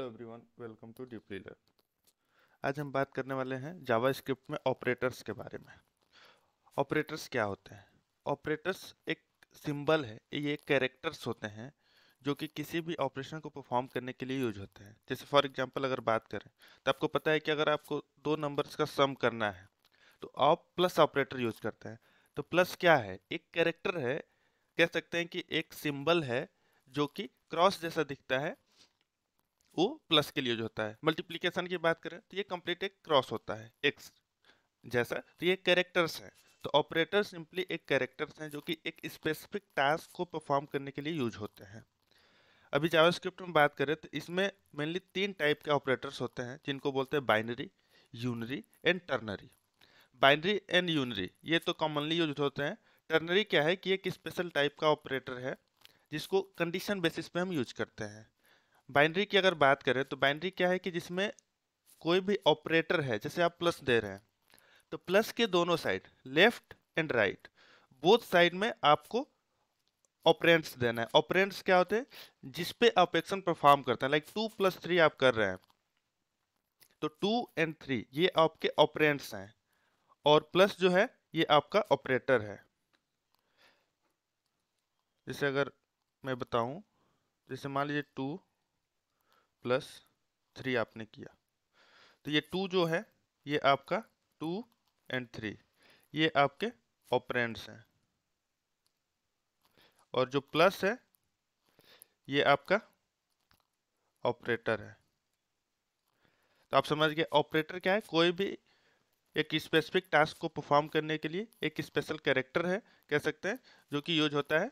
hello everyone welcome to deeply learn आज हम बात करने वाले हैं जावास्क्रिप्ट में ऑपरेटर्स के बारे में ऑपरेटर्स क्या होते हैं ऑपरेटर्स एक सिंबल है ये कैरेक्टर्स होते हैं जो कि किसी भी ऑपरेशन को परफॉर्म करने के लिए यूज होते हैं जैसे फॉर एग्जांपल अगर बात करें तो आपको पता है कि अगर आपको दो नंबर्स का सम करना है तो आप प्लस ऑपरेटर यूज करते हैं तो प्लस क्या है एक कैरेक्टर है कह सकते हैं कि एक सिंबल है जो कि क्रॉस जैसा दिखता है वो प्लस के लिए जो होता है मल्टीप्लीकेशन की बात करें तो ये कंप्लीट एक क्रॉस होता है एक्स जैसा तो ये कैरेक्टर्स हैं तो ऑपरेटर सिंपली एक कैरेक्टर्स हैं जो कि एक स्पेसिफिक टास्क को परफॉर्म करने के लिए यूज होते हैं अभी जावास्क्रिप्ट में बात करें तो इसमें मेनली तीन टाइप के ऑपरेटर्स होते हैं जिनको बोलते हैं binary unary and ternary binary and unary ये तो कॉमनली यूज होते हैं टर्नरी क्या है कि एक स्पेशल टाइप का ऑपरेटर है जिसको कंडीशन बेसिस पे हम यूज करते हैं बाइनरी की अगर बात करें तो बाइनरी क्या है कि जिसमें कोई भी ऑपरेटर है जैसे आप प्लस दे रहे हैं तो प्लस के दोनों side left and right both side में आपको ऑपरेंट्स देना है ऑपरेंट्स क्या होते हैं जिस पे आप एक्शन परफॉर्म करते हैं लाइक टू प्लस थ्री आप कर रहे हैं तो टू एंड थ्री ये आपके ऑपरेंट्स हैं और प्लस जो है ये आपका ऑपरेटर है जैसे अगर मैं बताऊं जैसे मान लीजिए टू प्लस थ्री आपने किया तो ये टू जो है ये आपका टू एंड थ्री ये आपके ऑपरेंड्स हैं और जो प्लस है ये आपका ऑपरेटर है तो आप समझ गए ऑपरेटर क्या है कोई भी एक स्पेसिफिक टास्क को परफॉर्म करने के लिए एक स्पेशल कैरेक्टर है कह सकते हैं जो कि यूज होता है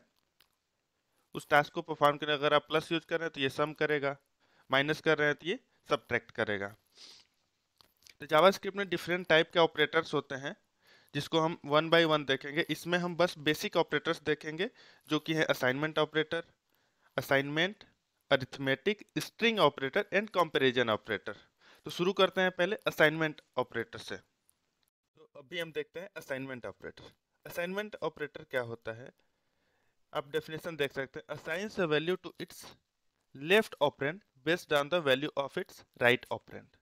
उस टास्क को परफॉर्म करने अगर आप प्लस यूज कर रहे हैं तो ये सम करेगा माइनस कर रहे हैं तो ये सब्ट्रैक्ट करेगा तो जावास्क्रिप्ट में डिफरेंट टाइप के ऑपरेटर्स होते हैं जिसको हम वन बाय वन देखेंगे इसमें हम बस बेसिक ऑपरेटर्स देखेंगे जो कि है assignment operator assignment arithmetic string operator and comparison operator तो शुरू करते हैं पहले असाइनमेंट ऑपरेटर से तो अभी हम देखते हैं असाइनमेंट ऑपरेटर असाइनमेंट ऑपरेटर क्या होता है आप डेफिनेशन देख सकते हैं assigns value to its left operand based on the value of its right operand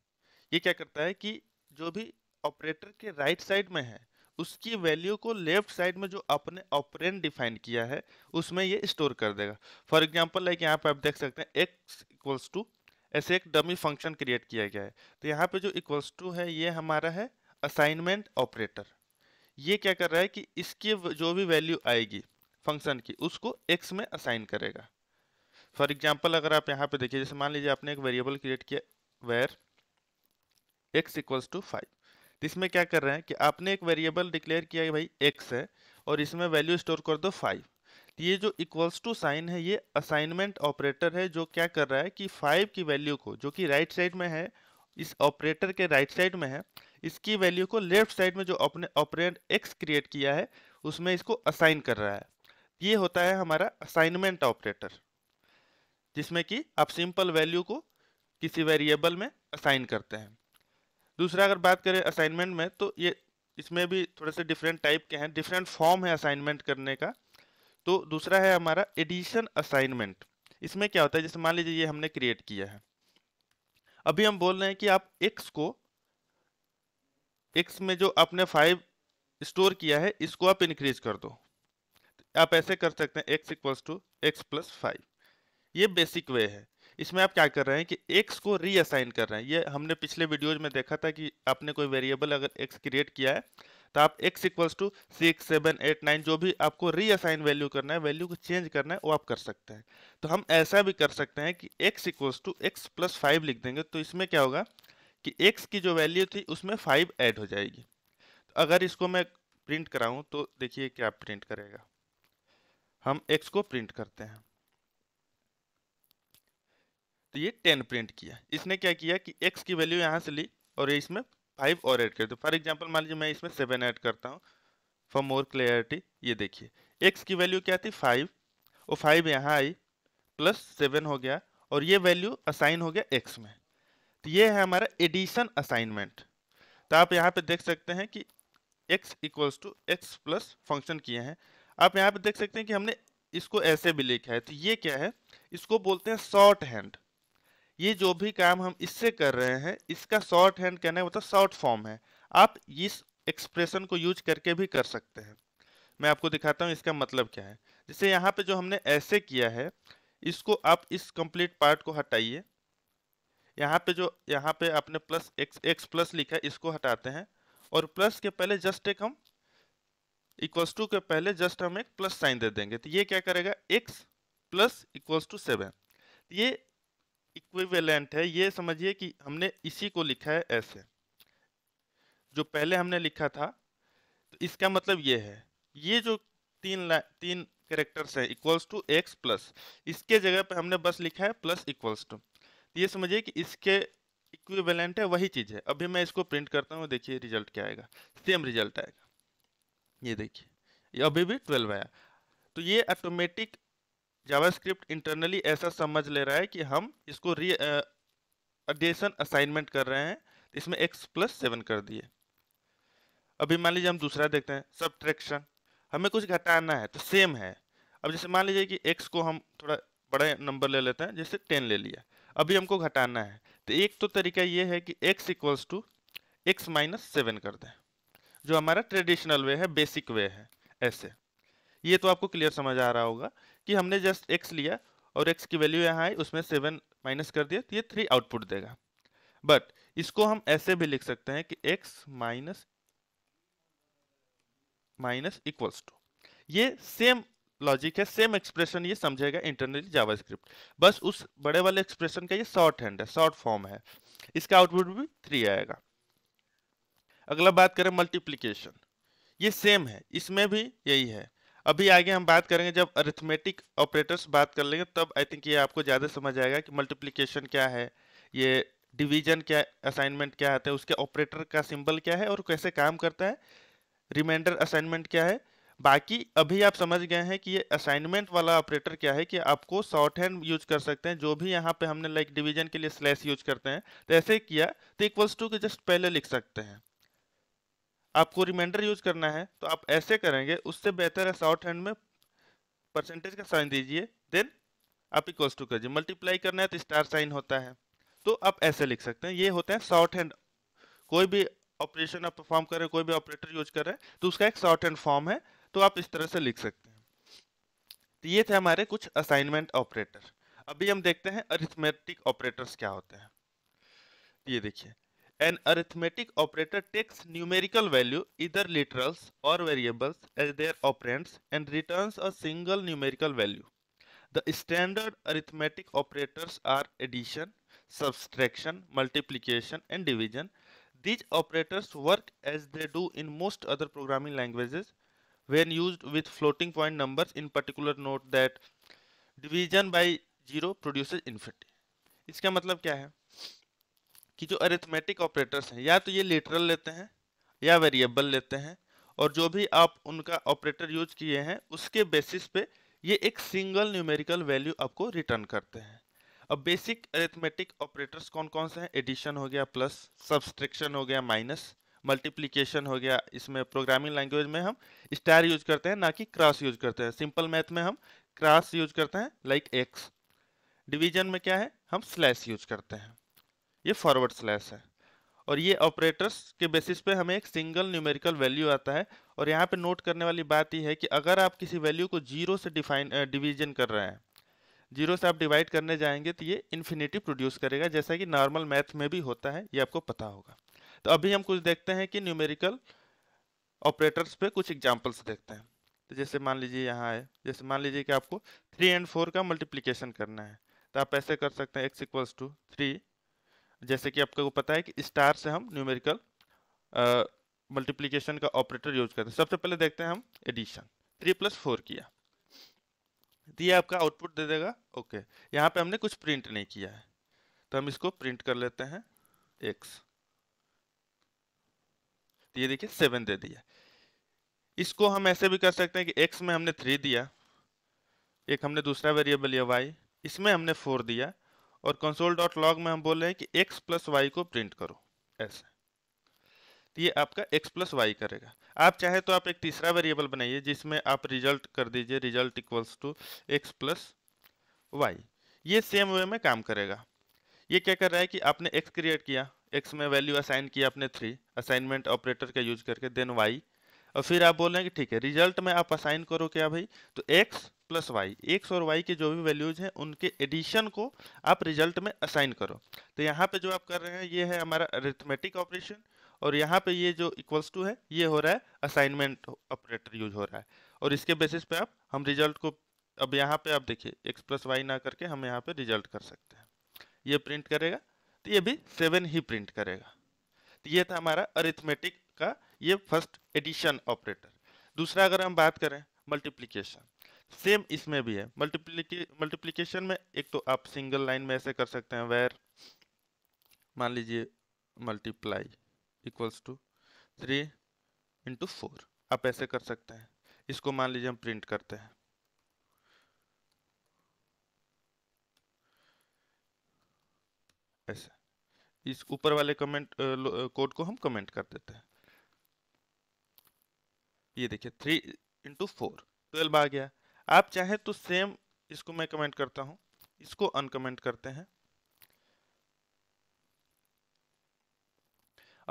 ये क्या करता है कि जो भी ऑपरेटर के राइट right साइड में है उसकी वैल्यू को लेफ्ट साइड में जो अपने ऑपरेंट डिफाइन किया है उसमें ये स्टोर कर देगा फॉर एग्जाम्पल लाइक यहाँ पर आप देख सकते हैं एक्स इक्वल्स टू ऐसे एक डमी फंक्शन क्रिएट किया गया है तो यहाँ पे जो इक्वल्स टू है ये हमारा है असाइनमेंट ऑपरेटर ये क्या कर रहा है कि इसकी जो भी वैल्यू आएगी फंक्शन की उसको एक्स में असाइन करेगा फॉर एग्जाम्पल अगर आप यहाँ पे देखिए जैसे मान लीजिए आपने एक वेरिएबल क्रिएट किया where x equals to five इसमें क्या कर रहे हैं कि आपने एक वेरिएबल डिक्लेयर किया है भाई एक्स है और इसमें वैल्यू स्टोर कर दो फाइव तो ये जो इक्वल्स टू साइन है ये असाइनमेंट ऑपरेटर है जो क्या कर रहा है कि फाइव की वैल्यू को जो कि राइट साइड में है इस ऑपरेटर के राइट साइड में है इसकी वैल्यू को लेफ्ट साइड में जो अपने ऑपरेट एक्स क्रिएट किया है उसमें इसको असाइन कर रहा है ये होता है हमारा असाइनमेंट ऑपरेटर जिसमें कि आप सिंपल वैल्यू को किसी वेरिएबल में असाइन करते हैं दूसरा अगर बात करें असाइनमेंट में तो ये इसमें भी थोड़े से डिफरेंट टाइप के हैं डिफरेंट फॉर्म है असाइनमेंट करने का तो दूसरा है हमारा एडिशन असाइनमेंट इसमें क्या होता है जैसे मान लीजिए ये हमने क्रिएट किया है अभी हम बोल रहे हैं कि आप एक्स को एक्स में जो आपने फाइव स्टोर किया है इसको आप इंक्रीज कर दो आप ऐसे कर सकते हैं x equals to x plus five ये बेसिक वे है इसमें आप क्या कर रहे हैं कि एक्स को रीअसाइन कर रहे हैं ये हमने पिछले वीडियोज में देखा था कि आपने कोई वेरिएबल अगर एक्स क्रिएट किया है तो आप x equals to six seven eight nine जो भी आपको रीअसाइन वैल्यू करना है वैल्यू को चेंज करना है वो आप कर सकते हैं तो हम ऐसा भी कर सकते हैं कि x equals to x plus five लिख देंगे तो इसमें क्या होगा कि एक्स की जो वैल्यू थी उसमें फाइव ऐड हो जाएगी तो अगर इसको मैं प्रिंट कराऊँ तो देखिए क्या प्रिंट करेगा हम एक्स को प्रिंट करते हैं तो ये टेन प्रिंट किया इसने क्या किया कि एक्स की वैल्यू यहाँ से ली और ये इसमें फाइव और ऐड कर दो फॉर एग्जाम्पल मान लीजिए मैं इसमें सेवन ऐड करता हूँ फॉर मोर क्लियरिटी ये देखिए एक्स की वैल्यू क्या थी फाइव और फाइव यहाँ आई प्लस सेवन हो गया और ये वैल्यू असाइन हो गया एक्स में तो ये है हमारा एडिशन असाइनमेंट तो आप यहाँ पे देख सकते हैं कि x equals to x plus function किए हैं आप यहाँ पे देख सकते हैं कि हमने इसको ऐसे भी लिखा है तो ये क्या है इसको बोलते हैं शॉर्ट हैंड ये जो भी काम हम इससे कर रहे हैं इसका शॉर्ट हैंड कहना है मतलब शॉर्ट फॉर्म है आप इस एक्सप्रेशन को यूज करके भी कर सकते हैं मैं आपको दिखाता हूँ इसका मतलब क्या है जैसे यहाँ पे जो हमने ऐसे किया है इसको आप इस कंप्लीट पार्ट को हटाइए यहाँ पे जो यहाँ पे आपने प्लस एक्स एक्स प्लस लिखा है इसको हटाते हैं और प्लस के पहले जस्ट एक हम इक्वल्स टू के पहले जस्ट हम एक प्लस साइन दे देंगे तो ये क्या करेगा x plus equals to seven ये इक्विवेलेंट है ये समझिए कि हमने इसी को लिखा है ऐसे जो पहले हमने लिखा था तो इसका मतलब ये है ये जो तीन तीन करेक्टर्स है इक्वल्स टू एक्स प्लस इसके जगह पे हमने बस लिखा है प्लस इक्वल्स टू ये समझिए कि इसके इक्विवेलेंट है वही चीज़ है अभी मैं इसको प्रिंट करता हूँ देखिए रिजल्ट क्या आएगा सेम रिजल्ट आएगा ये देखिए ये अभी भी ट्वेल्व आया तो ये ऑटोमेटिक जावास्क्रिप्ट इंटरनली ऐसा समझ ले रहा है कि हम इसको री अडेशन असाइनमेंट कर रहे हैं इसमें एक्स प्लस सेवन कर दिए अभी मान लीजिए हम दूसरा देखते हैं सब हमें कुछ घटाना है तो सेम है अब जैसे मान लीजिए कि एक्स को हम थोड़ा बड़ा नंबर ले लेते हैं जैसे टेन ले लिया अभी हमको घटाना है तो एक तो तरीका ये है कि x equals to x minus seven कर दें जो हमारा ट्रेडिशनल वे है बेसिक वे है ऐसे ये तो आपको क्लियर समझ आ रहा होगा कि हमने जस्ट एक्स लिया और एक्स की वैल्यू यहाँ आई उसमें सेवन माइनस कर दिया तो ये थ्री आउटपुट देगा बट इसको हम ऐसे भी लिख सकते हैं कि x minus minus equals to ये सेम लॉजिक है सेम एक्सप्रेशन ये समझेगा इंटरनली जावास्क्रिप्ट बस उस बड़े वाले एक्सप्रेशन का ये शॉर्ट हैंड है शॉर्ट फॉर्म है इसका आउटपुट भी थ्री आएगा अगला बात करें मल्टीप्लीकेशन ये सेम है इसमें भी यही है अभी आगे हम बात करेंगे जब अरिथमेटिक ऑपरेटर्स बात कर लेंगे तब आई थिंक ये आपको ज़्यादा समझ आएगा कि मल्टीप्लीकेशन क्या है ये डिवीजन क्या असाइनमेंट क्या आता है उसके ऑपरेटर का सिंबल क्या है और कैसे काम करता है रिमाइंडर असाइनमेंट क्या है बाकी अभी आप समझ गए हैं कि ये असाइनमेंट वाला ऑपरेटर क्या है कि आपको शॉर्ट हैंड यूज कर सकते हैं जो भी यहाँ पे हमने लाइक like डिवीजन के लिए स्लैश यूज करते हैं तो ऐसे किया तो इक्वल्स टू के जस्ट पहले लिख सकते हैं आपको रिमाइंडर यूज करना है तो आप ऐसे करेंगे उससे बेहतर है शॉर्ट हैंड में परसेंटेज का साइन दीजिए देन आप इक्वल्स टू करिए मल्टीप्लाई करना है तो स्टार साइन होता है तो आप ऐसे लिख सकते हैं ये होते हैं शॉर्ट हैंड कोई भी ऑपरेशन आप परफॉर्म कर रहे हैं कोई भी ऑपरेटर यूज कर रहे हैं तो उसका एक शॉर्ट हैंड फॉर्म है तो आप इस तरह से लिख सकते हैं तो ये थे हमारे कुछ असाइनमेंट ऑपरेटर अभी हम देखते हैं अरिथमेटिक ऑपरेटर्स क्या होते हैं ये देखिए an arithmetic operator takes numerical value इधर लिटरल्स और variables as their operands and returns a single numerical value the standard arithmetic operators are addition subtraction multiplication and division these operators work as they do in most other programming languages when use with floating point number in particular note that division by zero produce infinity इसका मतलब क्या है कि जो arithmetic operators हैं या तो ये लिटरल लेते हैं या वेरिएबल लेते हैं और जो भी आप उनका ऑपरेटर यूज किए हैं उसके बेसिस पे ये एक सिंगल न्यूमेरिकल वैल्यू आपको रिटर्न करते हैं अब बेसिक अरिथमेटिक ऑपरेटर्स कौन कौन से हैं एडिशन हो गया प्लस सब्सट्रक्शन हो गया माइनस मल्टीप्लीकेशन हो गया इसमें प्रोग्रामिंग लैंग्वेज में हम स्टार यूज करते हैं ना कि क्रॉस यूज करते हैं सिंपल मैथ में हम क्रॉस यूज करते हैं लाइक एक्स डिवीजन में क्या है हम स्लैश यूज करते हैं ये फॉरवर्ड स्लैश है और ये ऑपरेटर्स के बेसिस पे हमें एक सिंगल न्यूमेरिकल वैल्यू आता है और यहाँ पे नोट करने वाली बात यह है कि अगर आप किसी वैल्यू को जीरो से डिफाइन डिवीजन कर रहे हैं जीरो से आप डिवाइड करने जाएंगे तो ये इन्फिनिटी प्रोड्यूस करेगा जैसा कि नॉर्मल मैथ में भी होता है ये आपको पता होगा तो अभी हम कुछ देखते हैं कि न्यूमेरिकल ऑपरेटर्स पे कुछ एग्जाम्पल्स देखते हैं तो जैसे मान लीजिए यहाँ है जैसे मान लीजिए कि आपको थ्री एंड फोर का मल्टीप्लीकेशन करना है तो आप ऐसे कर सकते हैं एक्स इक्वल्स टू थ्री जैसे कि आपको पता है कि स्टार से हम न्यूमेरिकल मल्टीप्लीकेशन का ऑपरेटर यूज करते हैं सबसे पहले देखते हैं हम एडिशन थ्री प्लस फोर किया तो ये आपका आउटपुट दे देगा ओके यहाँ पे हमने कुछ प्रिंट नहीं किया है तो हम इसको प्रिंट कर लेते हैं एक्स तो ये देखिए सेवन दे दिया इसको हम ऐसे भी कर सकते हैं कि एक्स में हमने थ्री दिया एक हमने दूसरा वेरिएबल लिया वाई इसमें हमने फोर दिया और कंसोल डॉट लॉग में हम बोल रहे हैं कि x प्लस वाई को प्रिंट करो ऐसे तो ये आपका x प्लस वाई करेगा आप चाहे तो आप एक तीसरा वेरिएबल बनाइए जिसमें आप रिजल्ट कर दीजिए result equals to x plus y ये सेम वे में काम करेगा ये क्या कर रहा है कि आपने x क्रिएट किया x में वैल्यू असाइन किया आपने थ्री असाइनमेंट ऑपरेटर का यूज करके देन वाई और फिर आप बोल रहे हैं कि ठीक है रिजल्ट में आप असाइन करो क्या भाई तो एक्स प्लस वाई एक्स और वाई के जो भी वैल्यूज हैं उनके एडिशन को आप रिजल्ट में असाइन करो तो यहाँ पे जो आप कर रहे हैं ये है हमारा अरिथमेटिक ऑपरेशन और यहाँ पे ये जो इक्वल्स टू है ये हो रहा है असाइनमेंट ऑपरेटर यूज हो रहा है और इसके बेसिस पे आप हम रिजल्ट को अब यहाँ पे आप देखिए एक्स प्लस वाई ना करके हम यहाँ पे रिजल्ट कर सकते हैं ये प्रिंट करेगा तो ये भी सेवन ही प्रिंट करेगा तो ये था हमारा अरिथमेटिक का ये फर्स्ट एडिशन ऑपरेटर दूसरा अगर हम बात करें मल्टीप्लीकेशन सेम इसमें भी है मल्टीप्लीके मल्टीप्लीकेशन में एक तो आप सिंगल लाइन में ऐसे कर सकते हैं वेर मान लीजिए multiply equals to three into four आप ऐसे कर सकते हैं इसको मान लीजिए हम प्रिंट करते हैं ऐसे इस ऊपर वाले कमेंट कोड को हम कमेंट कर देते हैं ये देखिए थ्री इंटू फोर ट्वेल्व आ गया आप चाहे तो सेम इसको मैं कमेंट करता हूं इसको अनकमेंट करते हैं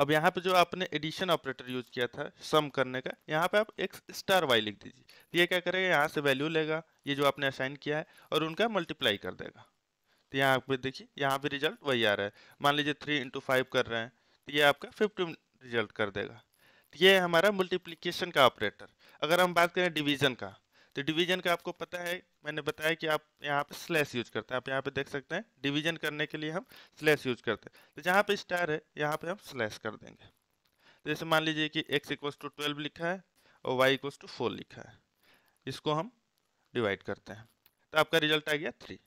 अब यहाँ पे जो आपने एडिशन ऑपरेटर यूज किया था सम करने का यहाँ पे आप एक्स स्टार वाई लिख दीजिए तो ये क्या करेगा यहाँ से वैल्यू लेगा ये जो आपने असाइन किया है और उनका मल्टीप्लाई कर देगा तो यहाँ पे देखिए यहाँ पे रिजल्ट वही आ रहा है मान लीजिए थ्री इंटू फाइव कर रहे हैं तो ये आपका फिफ्टीन रिजल्ट कर देगा ये हमारा मल्टीप्लीकेशन का ऑपरेटर अगर हम बात करें डिवीजन का तो डिवीजन का आपको पता है मैंने बताया कि आप यहाँ पे स्लैश यूज करते हैं आप यहाँ पे देख सकते हैं डिवीजन करने के लिए हम स्लैश यूज करते हैं तो जहाँ पे स्टार है यहाँ पे हम स्लैश कर देंगे तो जैसे मान लीजिए कि एक्स इक्व टू ट्वेल्व लिखा है और वाई इक्व टू फोर लिखा है इसको हम डिवाइड करते हैं तो आपका रिजल्ट आ गया थ्री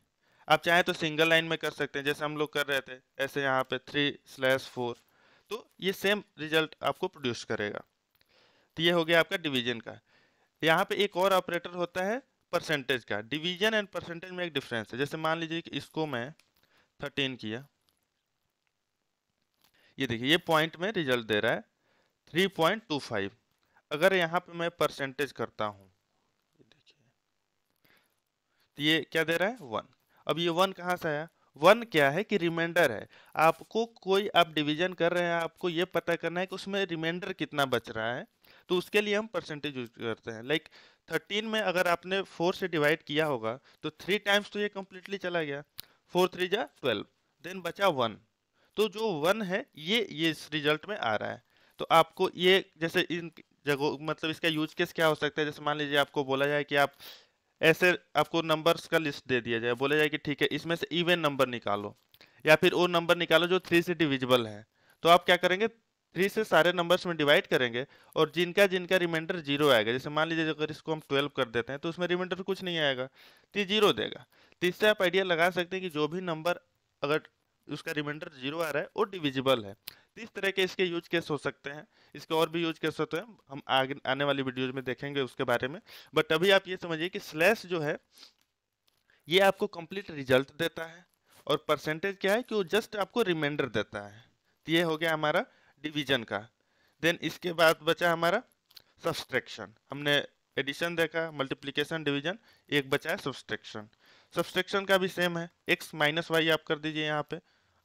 आप चाहें तो सिंगल लाइन में कर सकते हैं जैसे हम लोग कर रहे थे ऐसे यहाँ पे थ्री स्लैश फोर तो ये सेम रिजल्ट आपको प्रोड्यूस करेगा तो ये हो गया आपका डिवीजन का यहाँ पे एक और ऑपरेटर होता है परसेंटेज का डिवीजन एंड परसेंटेज में एक डिफरेंस है जैसे मान लीजिए कि इसको मैं थर्टीन किया ये देखिए ये पॉइंट में रिजल्ट दे रहा है थ्री पॉइंट टू फाइव अगर यहाँ पे मैं परसेंटेज करता हूँ देखिए तो ये क्या दे रहा है वन अब ये वन कहाँ से आया वन क्या है कि रिमाइंडर है आपको कोई आप डिवीजन कर रहे हैं आपको ये पता करना है कि उसमें रिमाइंडर कितना बच रहा है तो उसके लिए हम परसेंटेज यूज करते हैं लाइक थर्टीन में अगर आपने फोर से डिवाइड किया होगा तो थ्री टाइम्स तो ये कम्प्लीटली चला गया फोर थ्री जा ट्वेल्व देन बचा वन तो जो वन है ये ये इस रिजल्ट में आ रहा है तो आपको ये जैसे इन जगह मतलब इसका यूज केस क्या हो सकता है जैसे मान लीजिए आपको बोला जाए कि आप ऐसे आपको नंबर्स का लिस्ट दे दिया जाए बोला जाए कि ठीक है इसमें से इवेन नंबर निकालो या फिर वो नंबर निकालो जो थ्री से डिविजिबल है तो आप क्या करेंगे थ्री से सारे नंबर्स में डिवाइड करेंगे और जिनका जिनका रिमाइंडर जीरो आएगा जैसे मान लीजिए अगर इसको हम ट्वेल्व कर देते हैं तो उसमें रिमाइंडर कुछ नहीं आएगा तो जीरो देगा तो इससे आप आइडिया लगा सकते हैं कि जो भी नंबर अगर उसका रिमाइंडर जीरो आ रहा है वो डिविजिबल है तो इस तरह के इसके यूज केस हो सकते हैं इसके और भी यूज केस होते हैं हम आगे आने वाली वीडियोज में देखेंगे उसके बारे में बट अभी आप ये समझिए कि स्लैश जो है ये आपको कंप्लीट रिजल्ट देता है और परसेंटेज क्या है कि वो जस्ट आपको रिमाइंडर देता है तो ये हो गया हमारा डिवीजन का देन इसके बाद बचा हमारा सब्सट्रैक्शन हमने एडिशन देखा मल्टीप्लीकेशन डिवीजन एक बचा है सब्सट्रैक्शन सब्सट्रैक्शन का भी सेम है एक्स माइनस वाई आप कर दीजिए यहाँ पे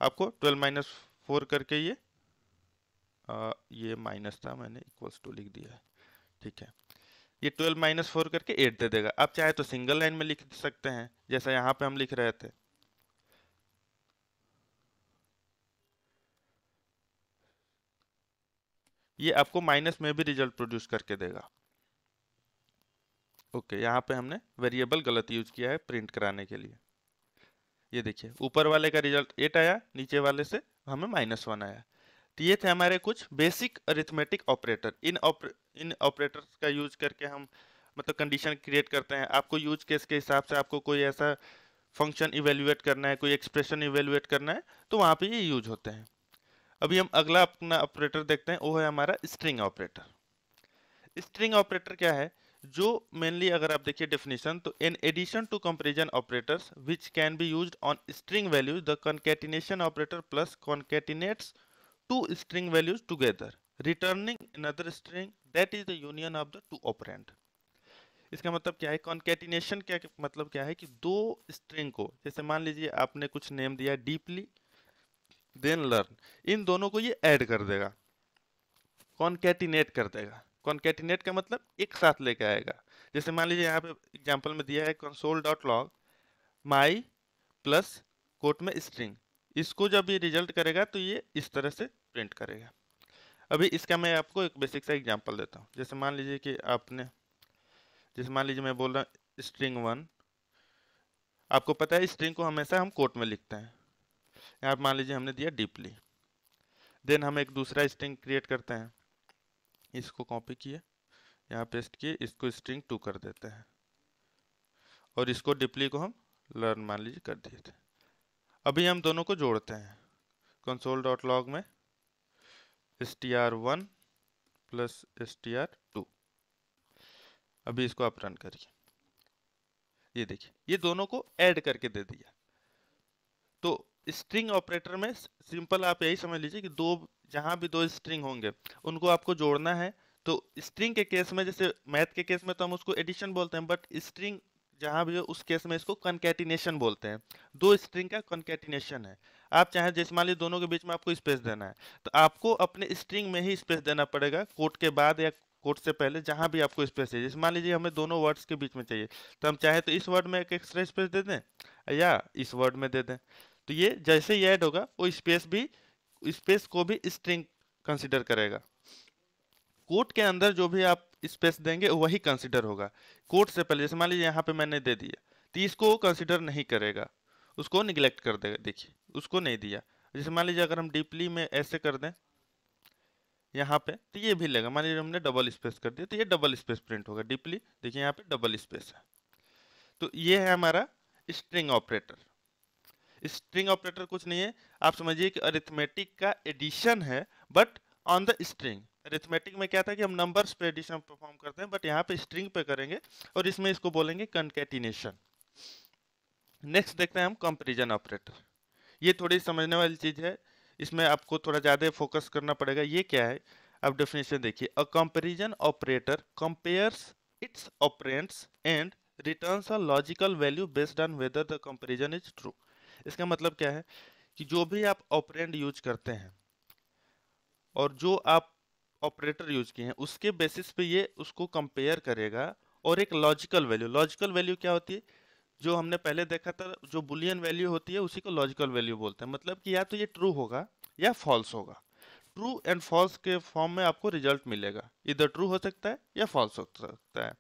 आपको ट्वेल्व माइनस फोर करके ये आ, ये माइनस था मैंने इक्वल्स टू लिख दिया है ठीक है ये ट्वेल्व माइनस फोर करके एट दे देगा आप चाहे तो सिंगल लाइन में लिख सकते हैं जैसा यहाँ पे हम लिख रहे थे ये आपको माइनस में भी रिजल्ट प्रोड्यूस करके देगा ओके यहाँ पे हमने वेरिएबल गलत यूज किया है प्रिंट कराने के लिए ये देखिए ऊपर वाले का रिजल्ट एट आया नीचे वाले से हमें माइनस वन आया तो ये थे हमारे कुछ बेसिक अरिथमेटिक ऑपरेटर इन ऑपर इन ऑपरेटर का यूज करके हम मतलब कंडीशन क्रिएट करते हैं आपको यूज केस के हिसाब से आपको कोई ऐसा फंक्शन इवेल्युएट करना है कोई एक्सप्रेशन इवेल्युएट करना है तो वहाँ पे ये यूज होते हैं अभी हम अगला अपना ऑपरेटर देखते हैं वो है हमारा स्ट्रिंग ऑपरेटर स्ट्रिंग ऑपरेटर क्या है जो मेनली अगर आप देखिए डेफिनेशन तो in addition to comparison operator which can be used on string values the concatenation operator plus concatenates two string values together returning another string that is the union of the two operand इसका मतलब क्या है concatenation क्या मतलब क्या है कि दो स्ट्रिंग को जैसे मान लीजिए आपने कुछ नेम दिया डीपली देन लर्न इन दोनों को ये ऐड कर देगा कॉन्केटिनेट कर देगा कॉन्केटिनेट का मतलब एक साथ लेके आएगा जैसे मान लीजिए यहाँ पे एग्जांपल में दिया है console dot log my plus quote में स्ट्रिंग इसको जब ये रिजल्ट करेगा तो ये इस तरह से प्रिंट करेगा अभी इसका मैं आपको एक बेसिक सा एग्जांपल देता हूँ जैसे मान लीजिए कि आपने जैसे मान लीजिए मैं बोल रहा हूँ स्ट्रिंग वन आपको पता है स्ट्रिंग को हमेशा हम कोट में लिखते हैं यहाँ मान लीजिए हमने दिया डीपली देन हम एक दूसरा स्ट्रिंग क्रिएट करते हैं इसको कॉपी किए यहाँ पेस्ट किए इसको स्ट्रिंग टू कर देते हैं और इसको डिपली को हम लर्न मान लीजिए कर दिए थे अभी हम दोनों को जोड़ते हैं कंसोल डॉट लॉग में str1 प्लस str2 अभी इसको आप रन करिए ये देखिए ये दोनों को ऐड करके दे दिया तो स्ट्रिंग ऑपरेटर में सिंपल आप यही समझ लीजिए कि दो जहां भी दो स्ट्रिंग होंगे उनको आपको जोड़ना है तो स्ट्रिंग के केस में जैसे मैथ के केस में तो हम उसको एडिशन बोलते हैं बट स्ट्रिंग जहाँ भी उस केस में इसको कनकेटिनेशन बोलते हैं दो स्ट्रिंग का कनकेटिनेशन है आप चाहे जैसे मान लीजिए दोनों के बीच में आपको स्पेस देना है तो आपको अपने स्ट्रिंग में ही स्पेस देना पड़ेगा कोट के बाद या कोट से पहले जहाँ भी आपको स्पेस चाहिए जैसे मान लीजिए हमें दोनों वर्ड्स के बीच में चाहिए तो हम चाहे तो इस वर्ड में एक एक्स्ट्रा स्पेस दे दें या इस वर्ड में दे दें तो ये जैसे ही ऐड होगा वो स्पेस भी स्पेस को भी स्ट्रिंग कंसिडर करेगा कोट के अंदर जो भी आप स्पेस देंगे वही कंसिडर होगा कोर्ट से पहले जैसे मान लीजिए यहाँ पे मैंने दे दिया तो इसको कंसिडर नहीं करेगा उसको निगलेक्ट कर देगा देखिए उसको नहीं दिया जैसे मान लीजिए अगर हम डीपली में ऐसे कर दें यहाँ पे तो ये भी लेगा मान लीजिए हमने डबल स्पेस कर दिया तो ये डबल स्पेस प्रिंट होगा डीपली देखिए यहाँ पे डबल स्पेस है तो ये है हमारा स्ट्रिंग ऑपरेटर स्ट्रिंग ऑपरेटर कुछ नहीं है आप समझिए कि अरिथमेटिक का एडिशन है but on the string arithmetic में क्या था कि हम नंबर्स पे एडिशन परफॉर्म करते हैं बट यहाँ पे स्ट्रिंग पे करेंगे और इसमें इसको बोलेंगे कंकेटिनेशन नेक्स्ट देखते हैं हम कंपेरिजन ऑपरेटर ये थोड़ी समझने वाली चीज़ है इसमें आपको थोड़ा ज़्यादा फोकस करना पड़ेगा ये क्या है आप डेफिनेशन देखिए a comparison operator compares its operands and return a logical value based on whether the comparison is true इसका मतलब क्या है कि जो भी आप ऑपरेंट यूज करते हैं और जो आप ऑपरेटर यूज किए हैं उसके बेसिस पे ये उसको कंपेयर करेगा और एक लॉजिकल वैल्यू लॉजिकल वैल्यू क्या होती है जो हमने पहले देखा था जो बुलियन वैल्यू होती है उसी को लॉजिकल वैल्यू बोलते हैं मतलब कि या तो ये ट्रू होगा या फॉल्स होगा ट्रू एंड फॉल्स के फॉर्म में आपको रिजल्ट मिलेगा इधर ट्रू हो सकता है या फॉल्स हो सकता है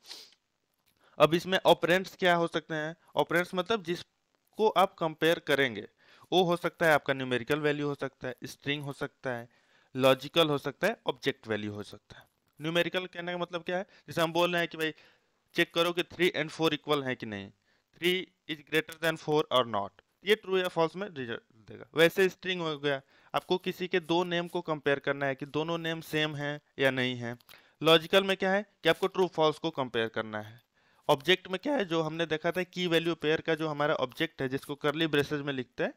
अब इसमें ऑपरेंट्स क्या हो सकते हैं ऑपरेंट्स मतलब जिसको आप कंपेयर करेंगे वो हो सकता है आपका न्यूमेरिकल वैल्यू हो सकता है स्ट्रिंग हो सकता है लॉजिकल हो सकता है ऑब्जेक्ट वैल्यू हो सकता है न्यूमेरिकल कहने का मतलब क्या है जैसे हम बोल रहे हैं कि भाई चेक करो कि थ्री एंड फोर इक्वल है कि नहीं three is greater than four और नॉट ये ट्रू या फॉल्स में रिजल्ट देगा वैसे स्ट्रिंग हो गया आपको किसी के दो नेम को कंपेयर करना है कि दोनों नेम सेम हैं या नहीं है लॉजिकल में क्या है कि आपको ट्रू फॉल्स को कंपेयर करना है ऑब्जेक्ट में क्या है जो हमने देखा था की वैल्यू पेयर का जो हमारा ऑब्जेक्ट है जिसको करली ब्रेसेज में लिखते हैं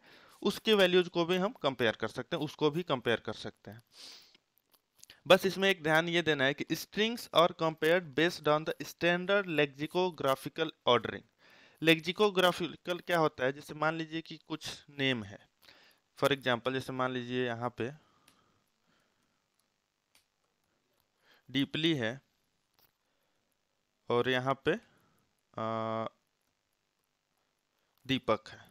उसके वैल्यूज को भी हम कंपेयर कर सकते हैं उसको भी कंपेयर कर सकते हैं बस इसमें एक ध्यान ये देना है कि स्ट्रिंग्स और compared based on the standard lexicographical ordering lexicographical क्या होता है जैसे मान लीजिए कि कुछ नेम है फॉर एग्जाम्पल जैसे मान लीजिए यहाँ पे डीपली है और यहाँ पे आ, दीपक है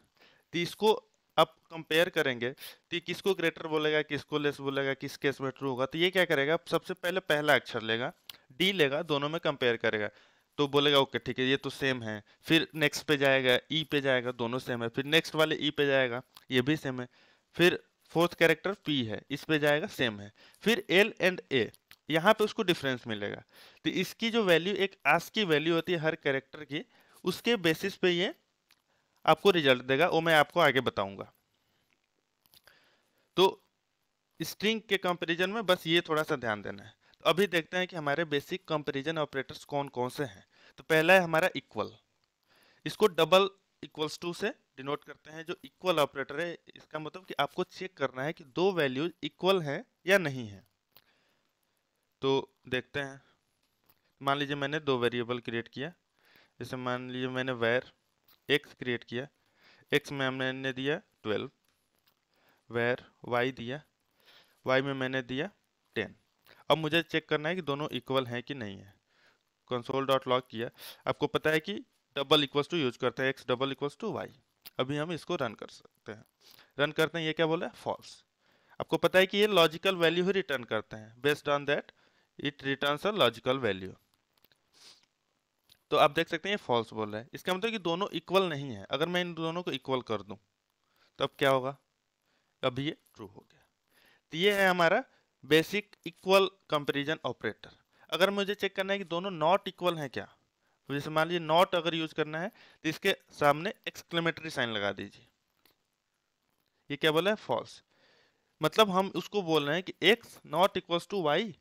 तो इसको अब कंपेयर करेंगे तो किसको ग्रेटर बोलेगा किसको लेस बोलेगा किस केस में ट्रू होगा तो ये क्या करेगा सबसे पहले पहला अक्षर लेगा डी लेगा दोनों में कंपेयर करेगा तो बोलेगा ओके ठीक है ये तो सेम है फिर नेक्स्ट पे जाएगा ई e पे जाएगा दोनों सेम है फिर नेक्स्ट वाले ई e पे जाएगा ये भी सेम है फिर फोर्थ कैरेक्टर पी है इस पे जाएगा सेम है फिर एल एंड ए यहाँ पे उसको डिफरेंस मिलेगा तो इसकी जो वैल्यू एक आस की वैल्यू होती है हर कैरेक्टर की उसके बेसिस पे ये आपको रिजल्ट देगा वो मैं आपको आगे बताऊंगा तो स्ट्रिंग के कंपेरिजन में बस ये थोड़ा सा ध्यान देना है तो अभी देखते हैं कि हमारे बेसिक कंपेरिजन ऑपरेटर्स कौन कौन से हैं तो पहला है हमारा इक्वल इसको डबल इक्वल्स टू से डिनोट करते हैं जो इक्वल ऑपरेटर है इसका मतलब कि आपको चेक करना है कि दो वैल्यूज इक्वल हैं या नहीं है तो देखते हैं मान लीजिए मैंने दो वेरिएबल क्रिएट किया जैसे मान लीजिए मैंने वेर एक्स क्रिएट किया एक्स में हमने दिया ट्वेल्व वेर वाई दिया वाई में मैंने दिया टेन अब मुझे चेक करना है कि दोनों इक्वल हैं कि नहीं है कंसोल डॉट लॉग किया आपको पता है कि डबल इक्वल्स टू यूज करते हैं x double equals to y अभी हम इसको रन कर सकते हैं रन करते हैं ये क्या बोला फॉल्स आपको पता है कि ये लॉजिकल वैल्यू ही रिटर्न करते हैं based on that it return a logical value तो आप देख सकते हैं ये फॉल्स बोल रहा है इसका मतलब कि दोनों इक्वल नहीं है अगर मैं इन दोनों को इक्वल कर दूं तो अब क्या होगा अब ये ट्रू हो गया तो ये है हमारा बेसिक इक्वल कंपेरिजन ऑपरेटर अगर मुझे चेक करना है कि दोनों नॉट इक्वल हैं क्या तो जैसे मान लीजिए नॉट अगर यूज करना है तो इसके सामने एक्सक्लेमेटरी साइन लगा दीजिए ये क्या बोला है फॉल्स मतलब हम उसको बोल रहे हैं कि x not equals to y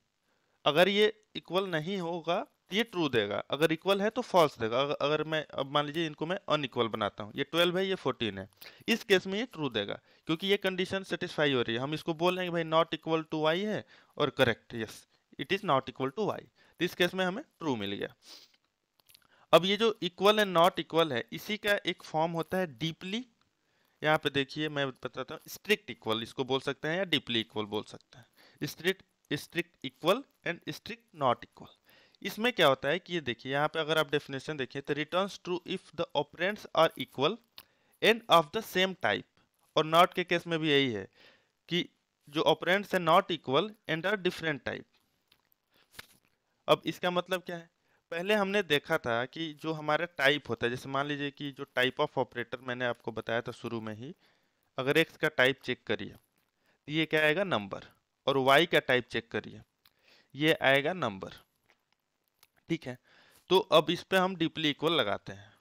अगर ये इक्वल नहीं होगा ये ट्रू देगा अगर इक्वल है तो फॉल्स देगा अगर, अगर मैं अब मान लीजिए इनको मैं अनइक्वल बनाता हूँ ये ट्वेल्व है ये फोर्टीन है इस केस में ये ट्रू देगा क्योंकि ये कंडीशन सेटिस्फाई हो रही है हम इसको बोल रहे हैं भाई नॉट इक्वल टू वाई है और correct yes it is not equal to y इस केस में हमें ट्रू मिल गया अब ये जो इक्वल एंड नॉट इक्वल है इसी का एक फॉर्म होता है डीपली यहाँ पे देखिए मैं बताता हूँ स्ट्रिक्ट इक्वल इसको बोल सकते हैं या डीपली इक्वल बोल सकते हैं strict strict equal and strict not equal इसमें क्या होता है कि ये देखिए यहाँ पे अगर आप डेफिनेशन देखें तो return true if the operands are equal and of the same type और नॉट के केस में भी यही है कि जो ऑपरेंट्स है not equal and are different type अब इसका मतलब क्या है पहले हमने देखा था कि जो हमारा टाइप होता है जैसे मान लीजिए कि जो टाइप ऑफ ऑपरेटर मैंने आपको बताया था शुरू में ही अगर एक्स का टाइप चेक करिए तो ये क्या आएगा नंबर और वाई का टाइप चेक करिए ये आएगा नंबर ठीक है तो अब इस पे हम डीपली इक्वल लगाते हैं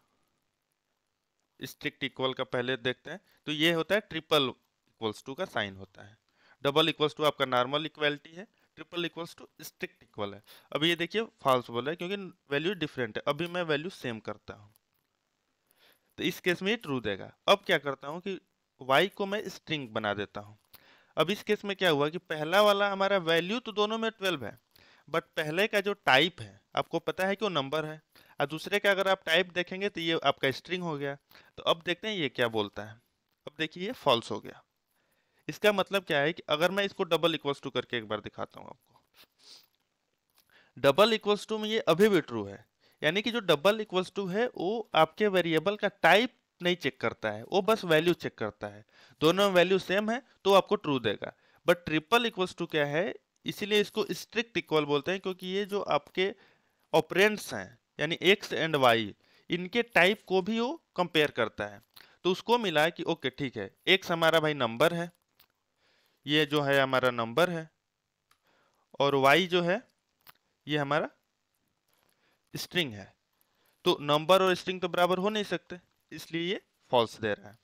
स्ट्रिक्ट इक्वल का पहले देखते हैं तो ये होता है ट्रिपल इक्वल्स टू का साइन होता है डबल इक्वल्स टू आपका नॉर्मल इक्वलिटी है triple equals to strict equal है अब ये देखिए फॉल्स बोल है क्योंकि वैल्यू डिफरेंट है अभी मैं वैल्यू सेम करता हूँ तो इस केस में ये ट्रू देगा अब क्या करता हूँ कि वाई को मैं स्ट्रिंग बना देता हूँ अब इस केस में क्या हुआ कि पहला वाला हमारा वैल्यू तो दोनों में ट्वेल्व है बट पहले का जो टाइप है आपको पता है कि वो नंबर है और दूसरे का अगर आप टाइप देखेंगे तो ये आपका स्ट्रिंग हो गया तो अब देखते हैं ये क्या बोलता है अब देखिए ये फॉल्स हो गया इसका मतलब क्या है कि अगर मैं इसको डबल इक्वल्स टू करके एक बार दिखाता हूँ आपको डबल इक्वल्स टू में ये अभी भी ट्रू है यानी कि जो डबल इक्वल्स टू है वो आपके वेरिएबल का टाइप नहीं चेक करता है वो बस वैल्यू चेक करता है दोनों में वैल्यू सेम है तो आपको ट्रू देगा बट ट्रिपल इक्वल्स टू क्या है इसीलिए इसको स्ट्रिक्ट इक्वल बोलते हैं क्योंकि ये जो आपके ऑपरेंट्स हैं यानी एक्स एंड वाई इनके टाइप को भी वो कंपेयर करता है तो उसको मिला कि ओके ठीक है एक्स हमारा भाई नंबर है ये जो है हमारा नंबर है और वाई जो है ये हमारा स्ट्रिंग है तो नंबर और स्ट्रिंग तो बराबर हो नहीं सकते इसलिए ये फॉल्स दे रहा है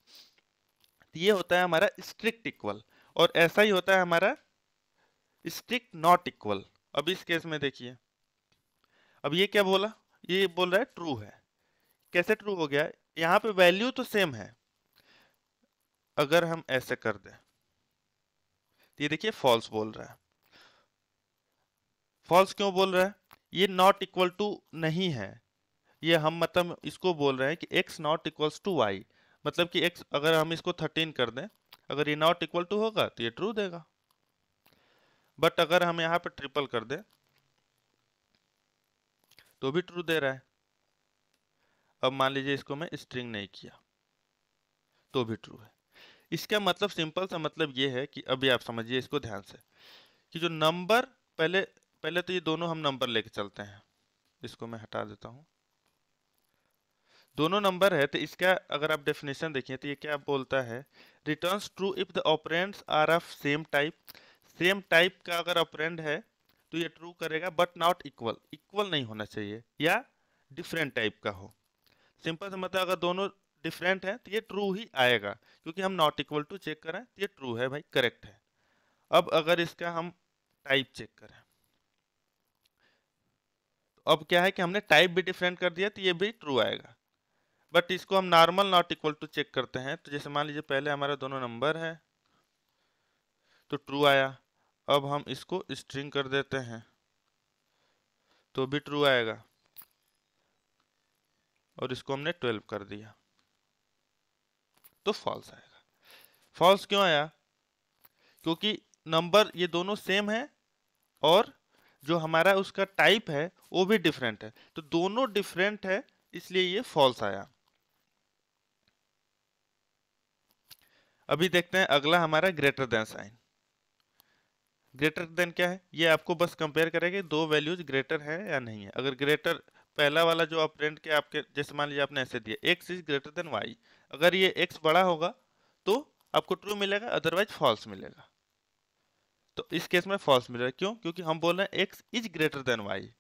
तो ये होता है हमारा स्ट्रिक्ट इक्वल और ऐसा ही होता है हमारा स्टिक नॉट इक्वल अब इस केस में देखिए अब ये क्या बोला ये बोल रहा है ट्रू है कैसे ट्रू हो गया यहाँ पे वैल्यू तो सेम है अगर हम ऐसे कर दें ये देखिए फॉल्स बोल रहा है फॉल्स क्यों बोल रहा है ये नॉट इक्वल टू नहीं है ये हम मतलब इसको बोल रहे हैं कि x not equals to y मतलब कि x अगर हम इसको 13 कर दें अगर ये नॉट इक्वल टू होगा तो ये ट्रू देगा बट अगर हम यहाँ पर ट्रिपल कर दे तो भी ट्रू दे रहा है अब मान लीजिए इसको मैं स्ट्रिंग नहीं किया तो भी ट्रू है इसका मतलब सिंपल सा मतलब ये है कि अभी आप समझिए इसको ध्यान से कि जो नंबर पहले पहले तो ये दोनों हम नंबर लेके चलते हैं इसको मैं हटा देता हूँ दोनों नंबर है तो इसका अगर आप डेफिनेशन देखिए तो ये क्या बोलता है return true if the operands are of same type same type का अगर ऑपरेंड है तो ये ट्रू करेगा बट नॉट इक्वल इक्वल नहीं होना चाहिए या डिफरेंट टाइप का हो सिंपल से मतलब अगर दोनों डिफरेंट है तो ये ट्रू ही आएगा क्योंकि हम नॉट इक्वल टू चेक करें तो ये ट्रू है भाई करेक्ट है अब अगर इसका हम टाइप चेक करें तो अब क्या है कि हमने टाइप भी डिफरेंट कर दिया तो ये भी ट्रू आएगा बट इसको हम normal not equal to check करते हैं तो जैसे मान लीजिए पहले हमारा दोनों नंबर है तो ट्रू आया अब हम इसको स्ट्रिंग कर देते हैं तो भी ट्रू आएगा और इसको हमने ट्वेल्व कर दिया तो फॉल्स आएगा फॉल्स क्यों आया क्योंकि नंबर ये दोनों सेम है और जो हमारा उसका टाइप है वो भी डिफरेंट है तो दोनों डिफरेंट है इसलिए ये फॉल्स आया अभी देखते हैं अगला हमारा greater than sign greater than क्या है ये आपको बस कंपेयर करेगा दो वैल्यूज ग्रेटर है या नहीं है अगर ग्रेटर पहला वाला जो ऑपरेंट के आपके जैसे मान लीजिए आपने ऐसे दिया x is greater than y अगर ये एक्स बड़ा होगा तो आपको ट्रू मिलेगा अदरवाइज फॉल्स मिलेगा तो इस केस में फॉल्स मिलेगा क्यों क्योंकि हम बोल रहे हैं x is greater than y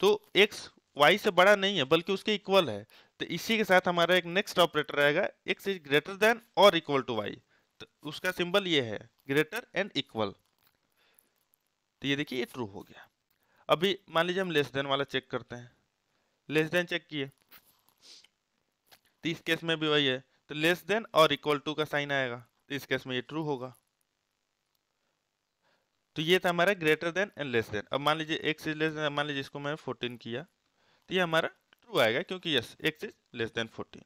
तो एक्स वाई से बड़ा नहीं है बल्कि उसके इक्वल है तो इसी के साथ हमारा एक नेक्स्ट ऑपरेटर रहेगा एक्स इज ग्रेटर देन और इक्वल टू वाई तो उसका सिंबल ये है ग्रेटर एंड इक्वल तो ये देखिए ये ट्रू हो गया अभी मान लीजिए हम लेस देन वाला चेक करते हैं लेस देन चेक किए तो इस केस में भी वही है तो लेस देन और इक्वल टू का साइन आएगा तो इस केस में ये ट्रू होगा तो ये था हमारा greater than and less than अब मान लीजिए एक चीज लेस देन मान लीजिए इसको मैंने फोर्टीन किया तो ये हमारा ट्रू आएगा क्योंकि यस एक चीज लेस देन फोर्टीन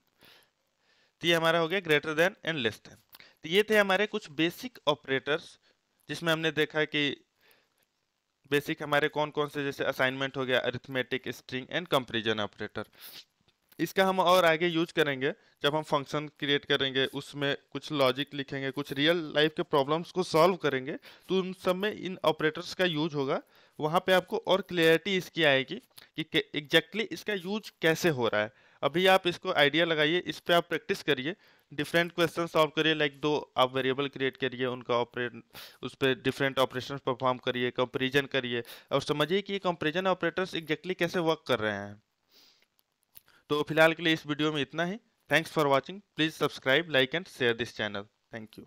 तो ये हमारा हो गया greater than and less than तो ये थे हमारे कुछ बेसिक ऑपरेटर्स जिसमें हमने देखा कि बेसिक हमारे कौन कौन से जैसे असाइनमेंट हो गया arithmetic string and comparison operator इसका हम और आगे यूज करेंगे जब हम फंक्शन क्रिएट करेंगे उसमें कुछ लॉजिक लिखेंगे कुछ रियल लाइफ के प्रॉब्लम्स को सॉल्व करेंगे तो उन सब में इन ऑपरेटर्स का यूज होगा वहाँ पे आपको और क्लियरिटी इसकी आएगी कि एग्जैक्टली exactly इसका यूज कैसे हो रहा है अभी आप इसको आइडिया लगाइए इस पर आप प्रैक्टिस करिए डिफरेंट क्वेश्चन सॉल्व करिए लाइक दो आप वेरिएबल क्रिएट करिए उनका ऑपरेट उस पर डिफरेंट ऑपरेशन परफॉर्म करिए कंपेरिजन करिए और समझिए कि कंपेरिजन ऑपरेटर्स एग्जैक्टली कैसे वर्क कर रहे हैं तो फिलहाल के लिए इस वीडियो में इतना ही thanks for watching please subscribe like and share this channel thank you